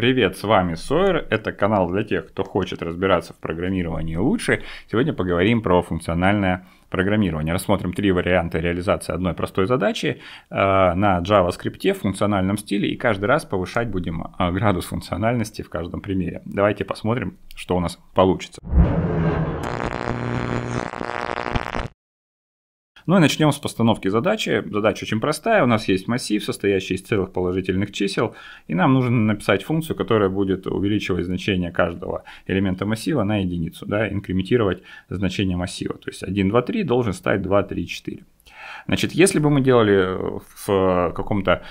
Привет, с вами Сойер, это канал для тех, кто хочет разбираться в программировании лучше. Сегодня поговорим про функциональное программирование, Рассмотрим три варианта реализации одной простой задачи э, на JavaScript в функциональном стиле, и каждый раз повышать будем э, градус функциональности в каждом примере. Давайте посмотрим, что у нас получится. Ну и начнем с постановки задачи. Задача очень простая. У нас есть массив, состоящий из целых положительных чисел, и нам нужно написать функцию, которая будет увеличивать значение каждого элемента массива на единицу, да, инкрементировать значение массива. То есть 1, 2, 3 должен стать 2, 3, 4. Значит, если бы мы делали в каком-то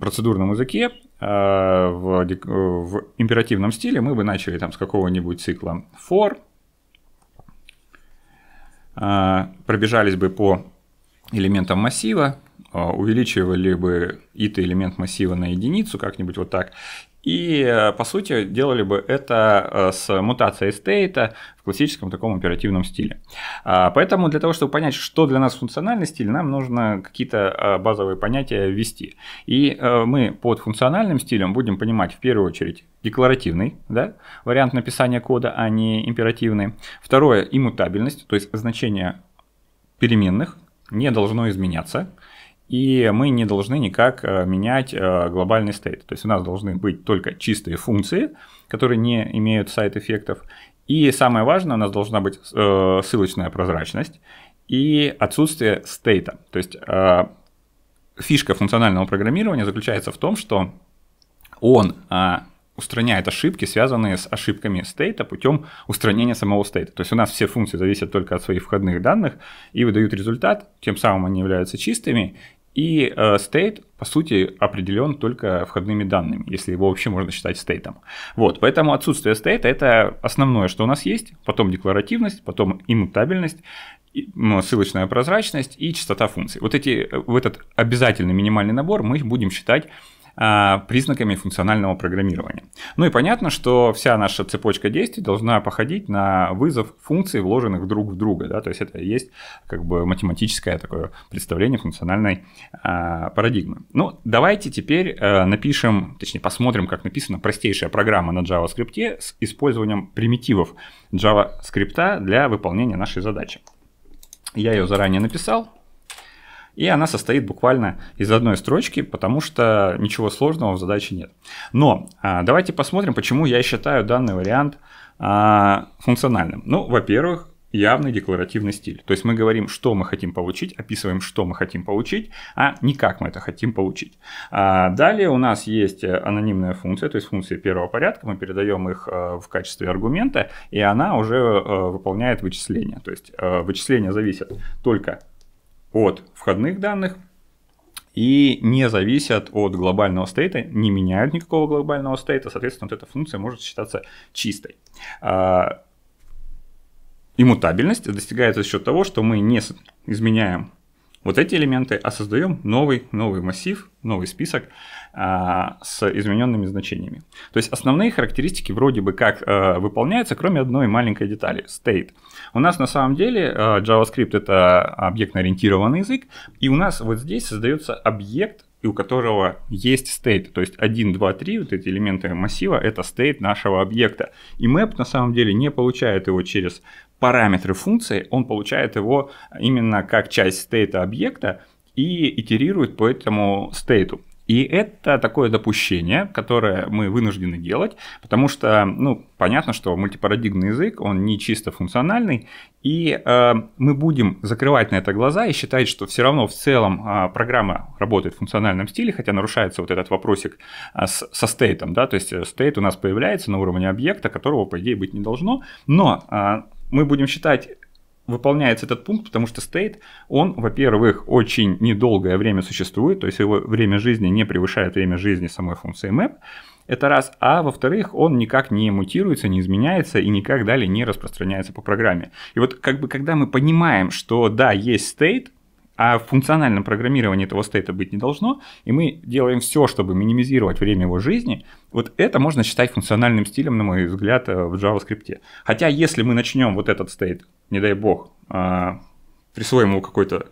процедурном языке, э, в, э, в императивном стиле, мы бы начали там с какого-нибудь цикла for, а, пробежались бы по элементам массива, а, увеличивали бы ит элемент массива на единицу как-нибудь вот так, и, э, по сути, делали бы это э, с мутацией стейта в классическом таком оперативном стиле. А, поэтому для того, чтобы понять, что для нас функциональный стиль, нам нужно какие-то э, базовые понятия ввести. И мы под функциональным стилем будем понимать в первую очередь декларативный да, вариант написания кода, а не императивный. Второе – иммутабельность, то есть значение переменных не должно изменяться и мы не должны никак э, менять э, глобальный стейт. То есть у нас должны быть только чистые функции, которые не имеют сайт-эффектов. И самое важное, у нас должна быть э, ссылочная прозрачность и отсутствие стейта. То есть фишка функционального программирования заключается в том, что он устраняет ошибки, связанные с ошибками стейта путем устранения самого стейта. То есть у нас все функции зависят только от своих входных данных и выдают результат, тем самым они являются чистыми, и стейт, э, по сути, определен только входными данными, если его вообще можно считать стейтом. Вот, поэтому отсутствие стейта – это основное, что у нас есть, потом декларативность, потом иммутабельность, ссылочная прозрачность и частота функций. Вот эти, э, в этот обязательный минимальный набор мы будем считать а, признаками функционального программирования. Ну и понятно, что вся наша цепочка действий должна походить на вызов функций, вложенных друг в друга. Да? То есть это и есть как бы математическое такое представление функциональной э, парадигмы. Ну, давайте теперь э, напишем, точнее посмотрим, как написана простейшая программа на JavaScript с использованием примитивов JavaScript для выполнения нашей задачи. Я ее заранее написал. И она состоит буквально из одной строчки, потому что ничего сложного в задаче нет. Но а, давайте посмотрим, почему я считаю данный вариант а, функциональным. Ну, во-первых, явный декларативный стиль. То есть мы говорим, что мы хотим получить, описываем, что мы хотим получить, а не как мы это хотим получить. А далее у нас есть анонимная функция, то есть функции первого порядка, мы передаем их а, в качестве аргумента, и она уже выполняет вычисления. То есть вычисления зависят только от входных данных и не зависят от глобального стейта, не меняют никакого глобального стейта, соответственно, вот эта функция может считаться чистой. А, иммутабельность достигается за счет того, что мы не изменяем вот эти элементы, а создаем новый, новый массив, новый список а, с измененными значениями. То есть основные характеристики вроде бы как а, выполняются, кроме одной маленькой детали – state. У нас на самом деле а, JavaScript – это объектно-ориентированный язык, и у нас вот здесь создается объект, и у которого есть state, То есть 1, 2, 3, вот эти элементы массива, это state нашего объекта. И map на самом деле не получает его через параметры функции, он получает его именно как часть state объекта и итерирует по этому стейту. И это такое допущение, которое мы вынуждены делать, потому что, ну, понятно, что мультипарадигмный язык, он не чисто функциональный, и э, мы будем закрывать на это глаза и считать, что все равно в целом э, программа работает в функциональном стиле, хотя нарушается вот этот вопросик э, с, со стейтом, да, то есть э, стейт у нас появляется на уровне объекта, которого, по идее, быть не должно, но э, мы будем считать выполняется этот пункт, потому что state, он, во-первых, очень недолгое время существует, то есть его время жизни не превышает время жизни самой функции map, это раз. А во-вторых, он никак не мутируется, не изменяется и никак далее не распространяется по программе. И вот как бы когда мы понимаем, что да, есть state, а в функциональном программировании этого стейта быть не должно, и мы делаем все, чтобы минимизировать время его жизни. Вот это можно считать функциональным стилем, на мой взгляд, э, в JavaScript. Хотя если мы начнем вот этот стейт, не дай бог, а, присвоим ему какой-то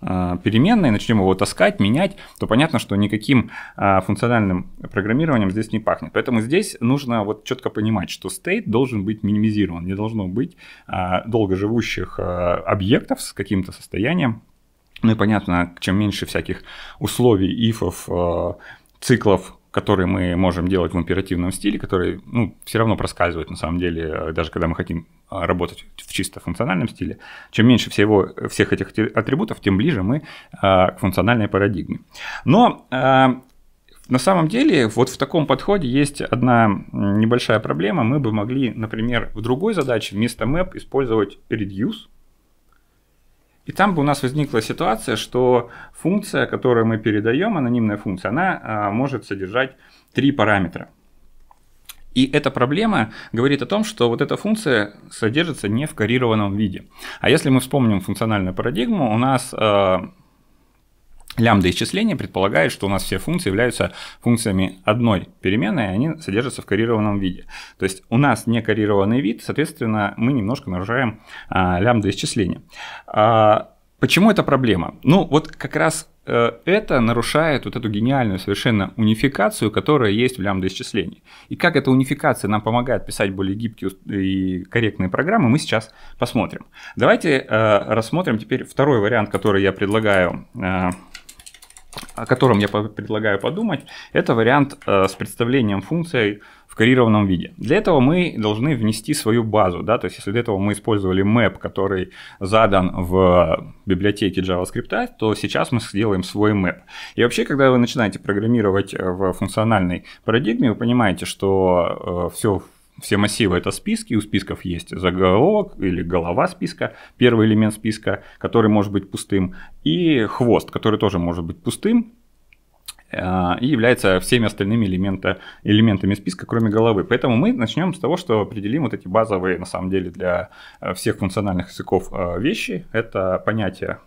а, переменной, начнем его таскать, менять, то понятно, что никаким а, функциональным программированием здесь не пахнет. Поэтому здесь нужно вот четко понимать, что стейт должен быть минимизирован, не должно быть а, долгоживущих объектов с каким-то состоянием, ну и понятно, чем меньше всяких условий, ифов, э, циклов, которые мы можем делать в императивном стиле, которые ну, все равно проскальзывают на самом деле, э, даже когда мы хотим э, работать в чисто функциональном стиле. Чем меньше всего, всех этих атрибутов, тем ближе мы а, к функциональной парадигме. Но на самом деле вот в таком подходе есть одна небольшая проблема. Мы бы могли, например, в другой задаче вместо map использовать reduce, и там бы у нас возникла ситуация, что функция, которую мы передаем, анонимная функция, она а, может содержать три параметра. И эта проблема говорит о том, что вот эта функция содержится не в корированном виде. А если мы вспомним функциональную парадигму, у нас а, Лямбда исчисления предполагает, что у нас все функции являются функциями одной переменной, и они содержатся в коррированном виде. То есть у нас не коррированный вид, соответственно, мы немножко нарушаем а, лямбда исчисления. А, почему это проблема? Ну, вот как раз э, это нарушает вот эту гениальную совершенно унификацию, которая есть в лямбда исчислении. И как эта унификация нам помогает писать более гибкие и корректные программы, мы сейчас посмотрим. Давайте э, рассмотрим теперь второй вариант, который я предлагаю э, о котором я предлагаю подумать, это вариант э, с представлением функции в карированном виде. Для этого мы должны внести свою базу, да, то есть если для этого мы использовали map, который задан в библиотеке JavaScript, то сейчас мы сделаем свой map. И вообще, когда вы начинаете программировать э, в функциональной парадигме, вы понимаете, что э, все в все массивы это списки, у списков есть заголовок или голова списка, первый элемент списка, который может быть пустым, и хвост, который тоже может быть пустым э, и является всеми остальными элемента, элементами списка, кроме головы. Поэтому мы начнем с того, что определим вот эти базовые, на самом деле, для э, всех функциональных языков э, вещи. Это понятие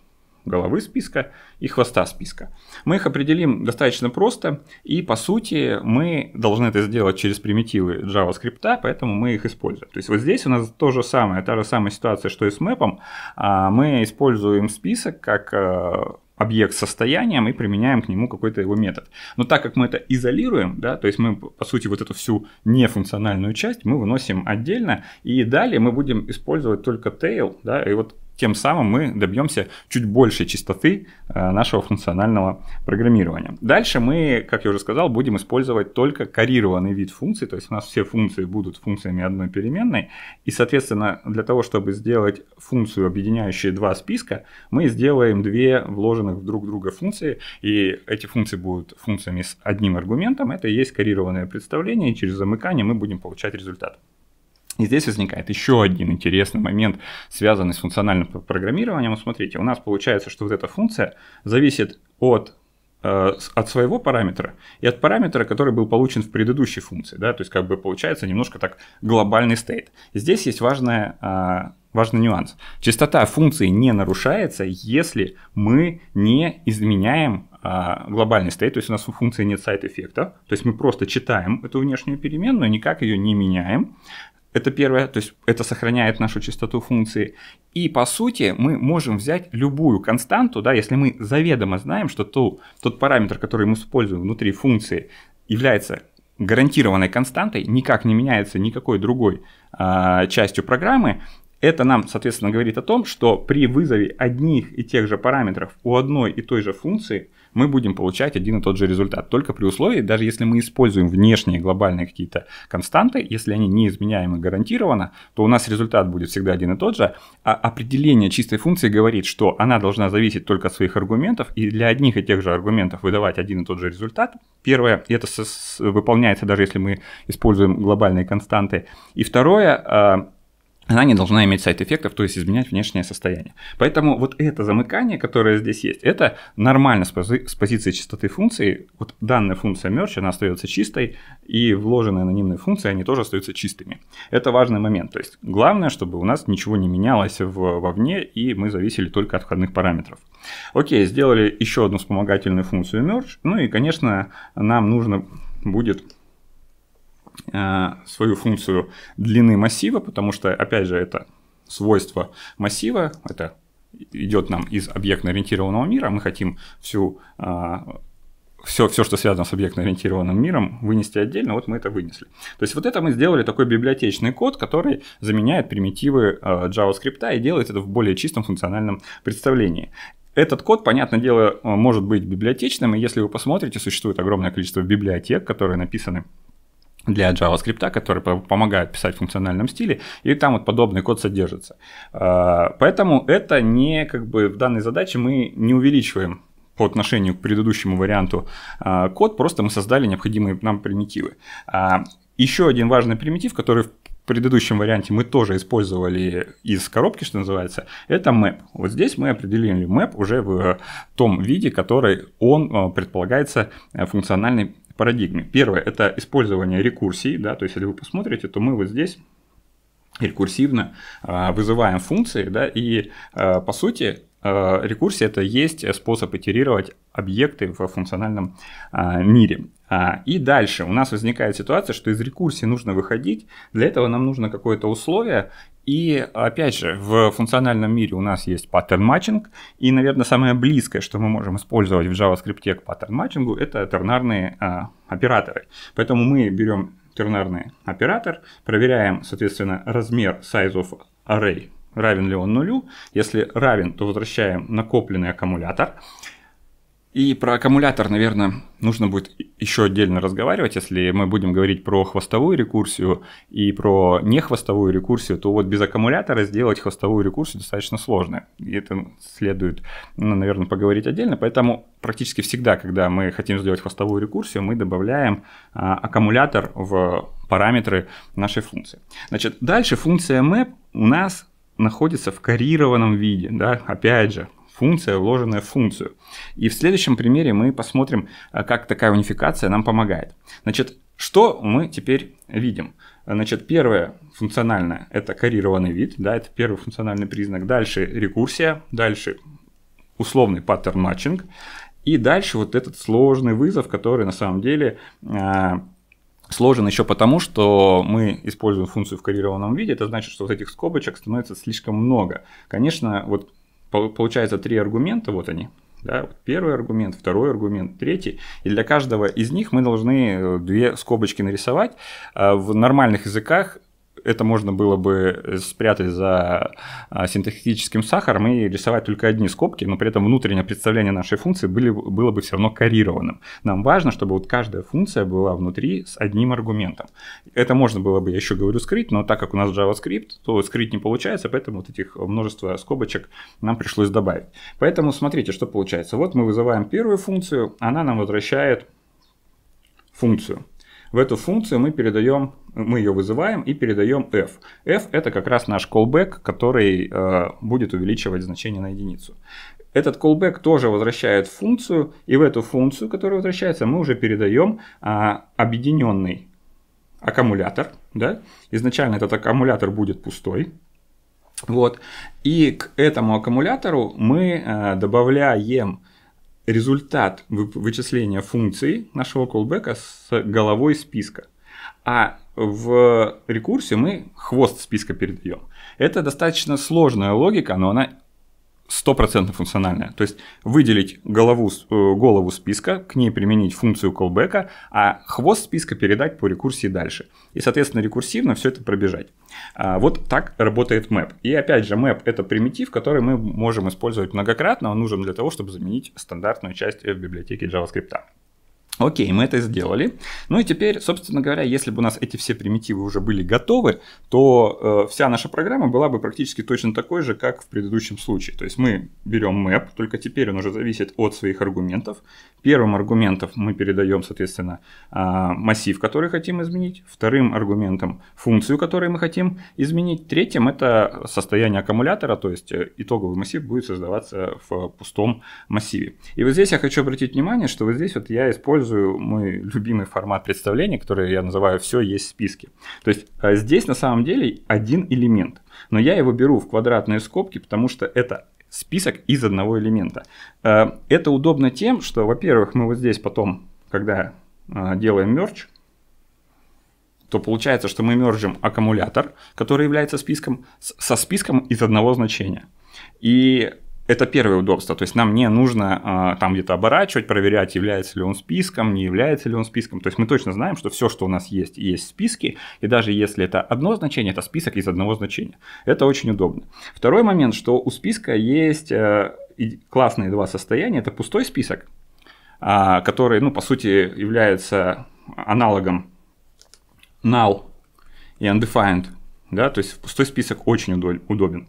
головы списка и хвоста списка. Мы их определим достаточно просто, и по сути мы должны это сделать через примитивы JavaScript, поэтому мы их используем. То есть вот здесь у нас то же самое, та же самая ситуация, что и с мэпом. А, мы используем список как э, объект состоянием и применяем к нему какой-то его метод. Но так как мы это изолируем, да, то есть мы, по сути, вот эту всю нефункциональную часть мы выносим отдельно, и далее мы будем использовать только tail, да, и вот тем самым мы добьемся чуть большей частоты э, нашего функционального программирования. Дальше мы, как я уже сказал, будем использовать только корированный вид функции, то есть у нас все функции будут функциями одной переменной, и, соответственно, для того, чтобы сделать функцию, объединяющую два списка, мы сделаем две вложенных в друг друга функции, и эти функции будут функциями с одним аргументом, это и есть корированное представление, и через замыкание мы будем получать результат. И здесь возникает еще один интересный момент, связанный с функциональным программированием. Вот смотрите, у нас получается, что вот эта функция зависит от э, от своего параметра и от параметра, который был получен в предыдущей функции, да, то есть как бы получается немножко так глобальный стейт. Здесь есть важная, а, важный нюанс. Частота функции не нарушается, если мы не изменяем а, глобальный стейт. то есть у нас у функции нет сайт эффекта то есть мы просто читаем эту внешнюю переменную, никак ее не меняем, это первое, то есть это сохраняет нашу частоту функции. И по сути мы можем взять любую константу, да, если мы заведомо знаем, что то тот параметр, который мы используем внутри функции, является гарантированной константой, никак не меняется никакой другой а, частью программы, это нам, соответственно, говорит о том, что при вызове одних и тех же параметров у одной и той же функции мы будем получать один и тот же результат. Только при условии, даже если мы используем внешние глобальные какие-то константы, если они неизменяемы гарантированно, то у нас результат будет всегда один и тот же. А определение чистой функции говорит, что она должна зависеть только от своих аргументов, и для одних и тех же аргументов выдавать один и тот же результат. Первое, это выполняется даже если мы используем глобальные константы. И второе, а, она не должна иметь сайт-эффектов, то есть изменять внешнее состояние. Поэтому вот это замыкание, которое здесь есть, это нормально с, пози- с позиции чистоты функции. Вот данная функция merge, она остается чистой, и вложенные анонимные функции, они тоже остаются чистыми. Это важный момент. То есть главное, чтобы у нас ничего не менялось в, вовне, и мы зависели только от входных параметров. Окей, сделали еще одну вспомогательную функцию merge. Ну и, конечно, нам нужно будет Э, свою функцию длины массива, потому что, опять же, это свойство массива, это идет нам из объектно-ориентированного мира, мы хотим всю, все, э, все, что связано с объектно-ориентированным миром, вынести отдельно, вот мы это вынесли. То есть вот это мы сделали такой библиотечный код, который заменяет примитивы э, JavaScript и делает это в более чистом функциональном представлении. Этот код, понятное дело, может быть библиотечным, и если вы посмотрите, существует огромное количество библиотек, которые написаны для JavaScript, который помогает писать в функциональном стиле, и там вот подобный код содержится. А, поэтому это не как бы в данной задаче мы не увеличиваем по отношению к предыдущему варианту а, код, просто мы создали необходимые нам примитивы. А, еще один важный примитив, который в предыдущем варианте мы тоже использовали из коробки, что называется, это map. Вот здесь мы определили map уже в том виде, который он предполагается э, функциональный парадигме. Первое – это использование рекурсии, да, то есть если вы посмотрите, то мы вот здесь рекурсивно а, вызываем функции, да, и а, по сути Э, Рекурсия – это есть способ итерировать объекты в функциональном а, мире. А, и дальше у нас возникает ситуация, что из рекурсии нужно выходить, для этого нам нужно какое-то условие, и опять же, в функциональном мире у нас есть паттерн матчинг, и, наверное, самое близкое, что мы можем использовать в JavaScript к паттерн матчингу, это тернарные а, операторы. Поэтому мы берем тернарный оператор, проверяем, соответственно, размер size of array равен ли он нулю. Если равен, то возвращаем накопленный аккумулятор. И про аккумулятор, наверное, нужно будет еще отдельно разговаривать. Если мы будем говорить про хвостовую рекурсию и про нехвостовую рекурсию, то вот без аккумулятора сделать хвостовую рекурсию достаточно сложно. И это следует, ну, наверное, поговорить отдельно. Поэтому практически всегда, когда мы хотим сделать хвостовую рекурсию, мы добавляем а, аккумулятор в параметры нашей функции. Значит, дальше функция map у нас находится в карированном виде, да, опять же, функция, вложенная в функцию. И в следующем примере мы посмотрим, а, как такая унификация нам помогает. Значит, что мы теперь видим? Значит, первое функциональное – это карированный вид, да, это первый функциональный признак. Дальше рекурсия, дальше условный паттерн матчинг, и дальше вот этот сложный вызов, который на самом деле а, сложен еще потому, что мы используем функцию в коррелированном виде, это значит, что вот этих скобочек становится слишком много. Конечно, вот получается три аргумента, вот они, да, вот первый аргумент, второй аргумент, третий. И для каждого из них мы должны э, две скобочки нарисовать. Э, в нормальных языках это можно было бы э, спрятать за а, синтетическим сахаром и рисовать только одни скобки, но при этом внутреннее представление нашей функции были, было бы все равно карированным. Нам важно, чтобы вот каждая функция была внутри с одним аргументом. Это можно было бы, я еще говорю, скрыть, но так как у нас JavaScript, то скрыть не получается, поэтому вот этих множество скобочек нам пришлось добавить. Поэтому смотрите, что получается. Вот мы вызываем первую функцию, она нам возвращает функцию. В эту функцию мы передаем, мы ее вызываем и передаем f. f это как раз наш callback, который э, будет увеличивать значение на единицу. Этот callback тоже возвращает функцию, и в эту функцию, которая возвращается, мы уже передаем э, а, объединенный аккумулятор. Да? Изначально этот аккумулятор будет пустой, вот. И к этому аккумулятору мы э, добавляем результат вычисления функции нашего callback с головой списка. А в рекурсе мы хвост списка передаем. Это достаточно сложная логика, но она стопроцентно функциональная. То есть выделить голову, э, голову списка, к ней применить функцию callback, а хвост списка передать по рекурсии дальше. И, соответственно, рекурсивно все это пробежать. А, вот так работает map. И опять же, map это примитив, который мы можем использовать многократно. Он нужен для того, чтобы заменить стандартную часть в библиотеке JavaScript. Окей, мы это сделали. Ну и теперь, собственно говоря, если бы у нас эти все примитивы уже были готовы, то э, вся наша программа была бы практически точно такой же, как в предыдущем случае. То есть мы берем map, только теперь он уже зависит от своих аргументов. Первым аргументом мы передаем, соответственно, э, массив, который хотим изменить. Вторым аргументом функцию, которую мы хотим изменить. Третьим это состояние аккумулятора, то есть э, итоговый массив будет создаваться в пустом массиве. И вот здесь я хочу обратить внимание, что вот здесь вот я использую использую мой любимый формат представления, который я называю «все есть в списке». То есть а, здесь на самом деле один элемент, но я его беру в квадратные скобки, потому что это список из одного элемента. А, это удобно тем, что, во-первых, мы вот здесь потом, когда а, делаем мерч, то получается, что мы мержим аккумулятор, который является списком, со списком из одного значения. И это первое удобство. То есть нам не нужно э, там где-то оборачивать, проверять, является ли он списком, не является ли он списком. То есть мы точно знаем, что все, что у нас есть, есть списки. И даже если это одно значение, это список из одного значения. Это очень удобно. Второй момент, что у списка есть э, классные два состояния. Это пустой список, э, который, ну, по сути, является аналогом null и undefined. Да? То есть пустой список очень удобен.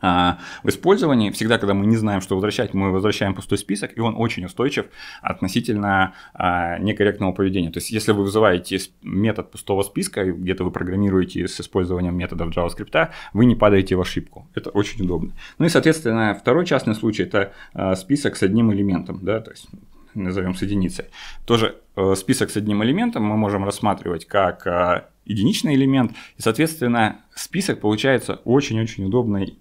А, в использовании. Всегда, когда мы не знаем, что возвращать, мы возвращаем пустой список, и он очень устойчив относительно а, некорректного поведения. То есть, если вы вызываете метод пустого списка, где-то вы программируете с использованием методов JavaScript, вы не падаете в ошибку. Это очень удобно. Ну и, соответственно, второй частный случай – это а, список с одним элементом, да, то есть назовем с единицей. Тоже э, список с одним элементом мы можем рассматривать как единичный элемент, и, соответственно, список получается очень-очень удобной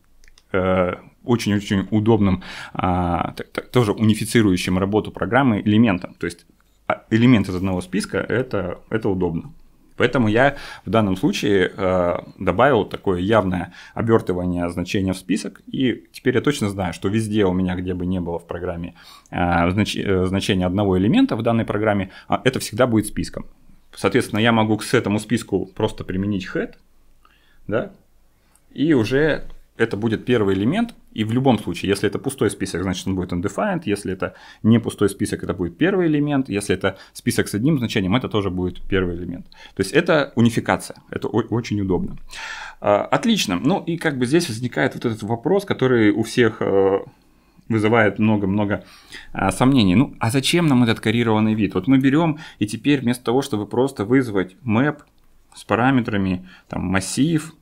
Э, очень-очень удобным, а, тоже унифицирующим работу программы элементом. То есть а, элемент из одного списка это, это удобно. Поэтому я в данном случае э, добавил такое явное обертывание значения в список, и теперь я точно знаю, что везде у меня, где бы не было в программе э, знач, э, значение одного элемента в данной программе, э, это всегда будет списком. Соответственно, я могу к этому списку просто применить head, да, и уже это будет первый элемент, и в любом случае, если это пустой список, значит он будет undefined, если это не пустой список, это будет первый элемент, если это список с одним значением, это тоже будет первый элемент. То есть это унификация, это очень удобно. А, отлично, ну и как бы здесь возникает вот этот вопрос, который у всех э, вызывает много-много а, сомнений. Ну, а зачем нам этот карированный вид? Вот мы берем, и теперь вместо того, чтобы просто вызвать map с параметрами, там, массив,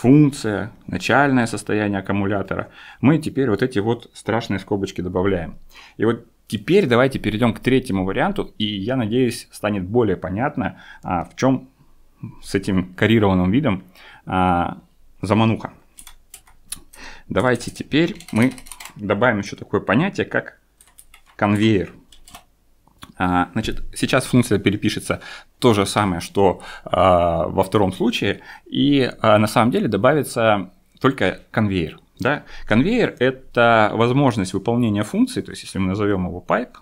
функция, начальное состояние аккумулятора, мы теперь вот эти вот страшные скобочки добавляем. И вот теперь давайте перейдем к третьему варианту, и я надеюсь станет более понятно, а, в чем с этим корированным видом а, замануха. Давайте теперь мы добавим еще такое понятие, как конвейер. А, значит, сейчас функция перепишется то же самое, что а, во втором случае, и а, на самом деле добавится только конвейер. Да? Конвейер – это возможность выполнения функции то есть если мы назовем его pipe,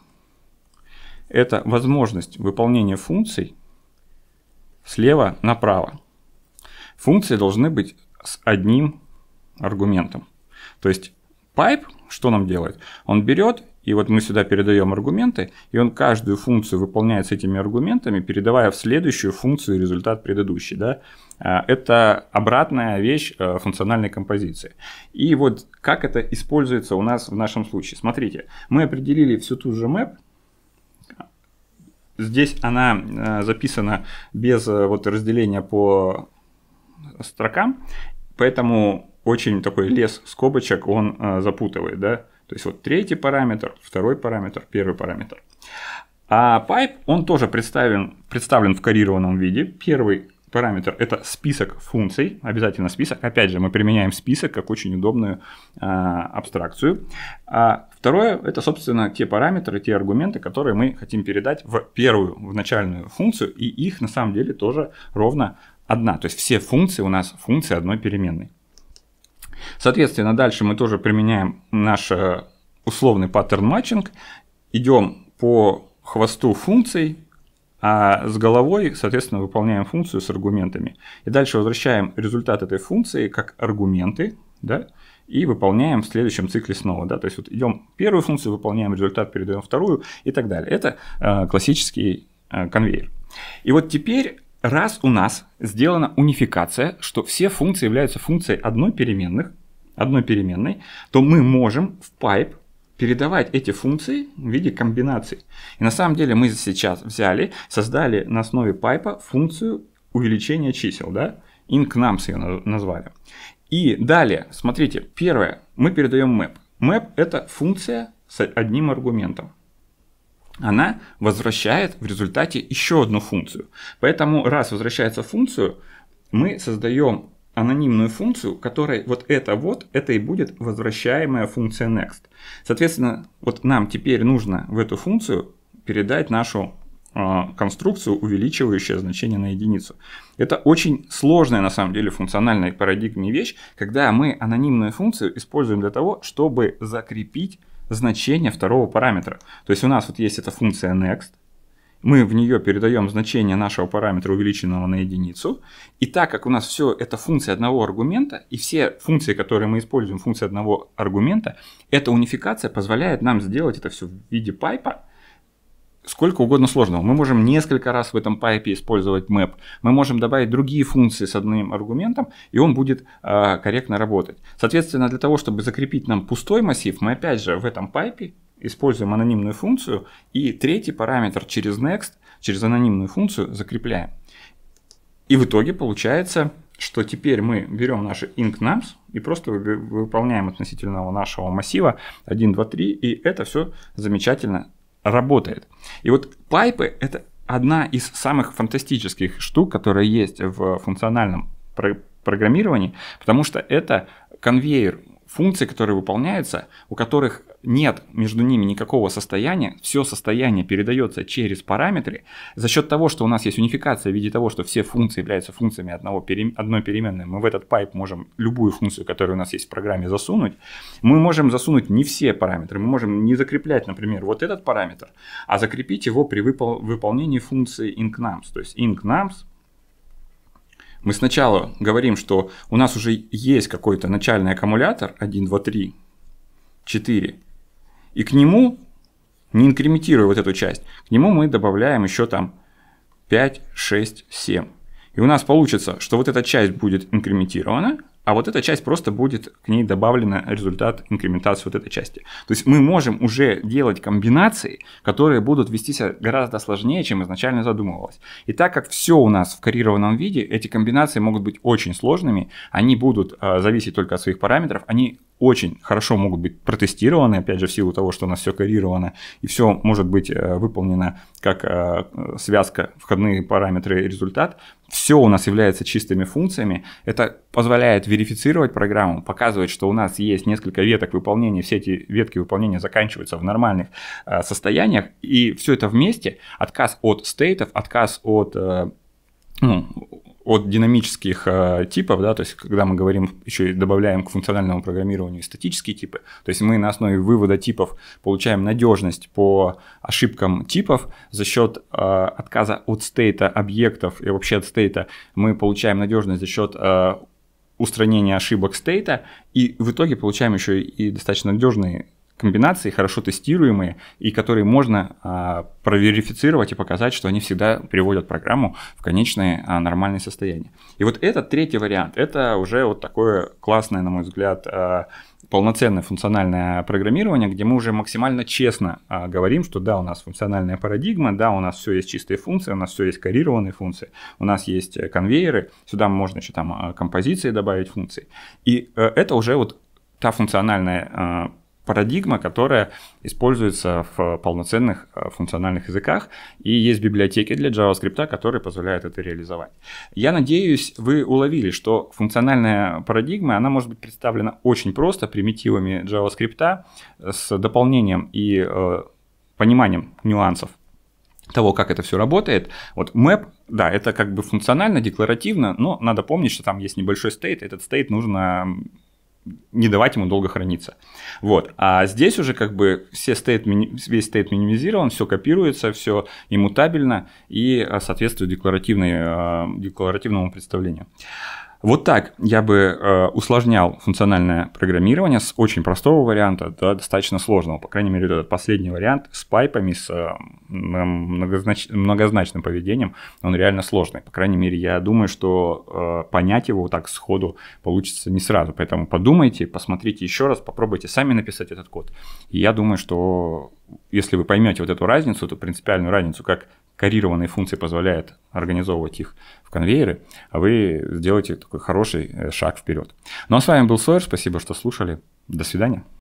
это возможность выполнения функций слева направо. Функции должны быть с одним аргументом. То есть pipe что нам делает? Он берет и вот мы сюда передаем аргументы, и он каждую функцию выполняет с этими аргументами, передавая в следующую функцию результат предыдущей. Да? А, это обратная вещь э, функциональной композиции. И вот как это используется у нас в нашем случае. Смотрите, мы определили всю ту же map, Здесь она э, записана без э, вот разделения по строкам, поэтому очень такой лес скобочек он запутывает, да. То есть вот третий параметр, второй параметр, первый параметр. А pipe, он тоже представлен, представлен в коррированном виде. Первый параметр это список функций, обязательно список. Опять же, мы применяем список как очень удобную а, абстракцию. А второе это, собственно, те параметры, те аргументы, которые мы хотим передать в первую, в начальную функцию, и их на самом деле тоже ровно одна. То есть все функции у нас функции одной переменной. Соответственно, дальше мы тоже применяем наш э, условный паттерн матчинг, идем по хвосту функций, а с головой, соответственно, выполняем функцию с аргументами. И дальше возвращаем результат этой функции как аргументы, да, и выполняем в следующем цикле снова. Да? То есть вот идем первую функцию, выполняем результат, передаем вторую и так далее. Это э, классический э, конвейер. И вот теперь раз у нас сделана унификация, что все функции являются функцией одной переменных, одной переменной, то мы можем в pipe передавать эти функции в виде комбинаций. И на самом деле мы сейчас взяли, создали на основе пайпа функцию увеличения чисел, да, inCnums ее назвали. И далее, смотрите, первое, мы передаем map. Map это функция с одним аргументом она возвращает в результате еще одну функцию. Поэтому раз возвращается функцию, мы создаем анонимную функцию, которой вот это вот, это и будет возвращаемая функция next. Соответственно, вот нам теперь нужно в эту функцию передать нашу э, конструкцию, увеличивающую значение на единицу. Это очень сложная на самом деле функциональная парадигме вещь, когда мы анонимную функцию используем для того, чтобы закрепить значение второго параметра. То есть у нас вот есть эта функция next, мы в нее передаем значение нашего параметра, увеличенного на единицу. И так как у нас все это функции одного аргумента, и все функции, которые мы используем, функции одного аргумента, эта унификация позволяет нам сделать это все в виде пайпа, сколько угодно сложного. Мы можем несколько раз в этом пайпе использовать map, мы можем добавить другие функции с одним аргументом, и он будет э, корректно работать. Соответственно, для того, чтобы закрепить нам пустой массив, мы опять же в этом пайпе используем анонимную функцию, и третий параметр через next, через анонимную функцию закрепляем. И в итоге получается, что теперь мы берем наши inc_nums и просто выполняем относительно нашего массива 1, 2, 3, и это все замечательно работает. И вот пайпы — это одна из самых фантастических штук, которые есть в функциональном про программировании, потому что это конвейер функций, которые выполняются, у которых нет между ними никакого состояния, все состояние передается через параметры. За счет того, что у нас есть унификация в виде того, что все функции являются функциями одного, одной переменной, мы в этот пайп можем любую функцию, которая у нас есть в программе, засунуть. Мы можем засунуть не все параметры, мы можем не закреплять, например, вот этот параметр, а закрепить его при выпол... выполнении функции incNums. То есть incNums мы сначала говорим, что у нас уже есть какой-то начальный аккумулятор 1, 2, 3, 4. И к нему, не инкрементируя вот эту часть, к нему мы добавляем еще там 5, 6, 7. И у нас получится, что вот эта часть будет инкрементирована, а вот эта часть просто будет к ней добавлена результат инкрементации вот этой части. То есть мы можем уже делать комбинации, которые будут вести себя гораздо сложнее, чем изначально задумывалось. И так как все у нас в карированном виде, эти комбинации могут быть очень сложными, они будут э, зависеть только от своих параметров, они очень хорошо могут быть протестированы, опять же, в силу того, что у нас все коррировано, и все может быть э, выполнено как э, связка, входные параметры и результат. Все у нас является чистыми функциями. Это позволяет верифицировать программу, показывать, что у нас есть несколько веток выполнения, все эти ветки выполнения заканчиваются в нормальных э, состояниях, и все это вместе, отказ от стейтов, отказ от ну, от динамических э, типов, да, то есть когда мы говорим, еще и добавляем к функциональному программированию статические типы, то есть мы на основе вывода типов получаем надежность по ошибкам типов за счет э, отказа от стейта объектов и вообще от стейта мы получаем надежность за счет э, устранения ошибок стейта и в итоге получаем еще и достаточно надежные комбинации, хорошо тестируемые, и которые можно а, проверифицировать и показать, что они всегда приводят программу в конечное а, нормальное состояние. И вот этот третий вариант, это уже вот такое классное, на мой взгляд, а, полноценное функциональное программирование, где мы уже максимально честно а, говорим, что да, у нас функциональная парадигма, да, у нас все есть чистые функции, у нас все есть коррелированные функции, у нас есть э, конвейеры, сюда можно еще там а, композиции добавить функции. И а, это уже вот та функциональная а, парадигма, которая используется в полноценных э, функциональных языках, и есть библиотеки для JavaScript, которые позволяют это реализовать. Я надеюсь, вы уловили, что функциональная парадигма, она может быть представлена очень просто примитивами JavaScript э, с дополнением и э, пониманием нюансов того, как это все работает. Вот map, да, это как бы функционально, декларативно, но надо помнить, что там есть небольшой state. этот state нужно не давать ему долго храниться. Вот. А здесь уже как бы все стоит весь стейт минимизирован, все копируется, все иммутабельно и а, соответствует декларативной, а, декларативному представлению. Вот так я бы э, усложнял функциональное программирование с очень простого варианта до достаточно сложного. По крайней мере, этот последний вариант с пайпами, с э, многознач... многозначным поведением, он реально сложный. По крайней мере, я думаю, что э, понять его вот так сходу получится не сразу. Поэтому подумайте, посмотрите еще раз, попробуйте сами написать этот код. И я думаю, что если вы поймете вот эту разницу, эту принципиальную разницу, как карированные функции позволяют организовывать их в конвейеры, а вы сделаете такой хороший э, шаг вперед. Ну а с вами был Сойер, спасибо, что слушали. До свидания.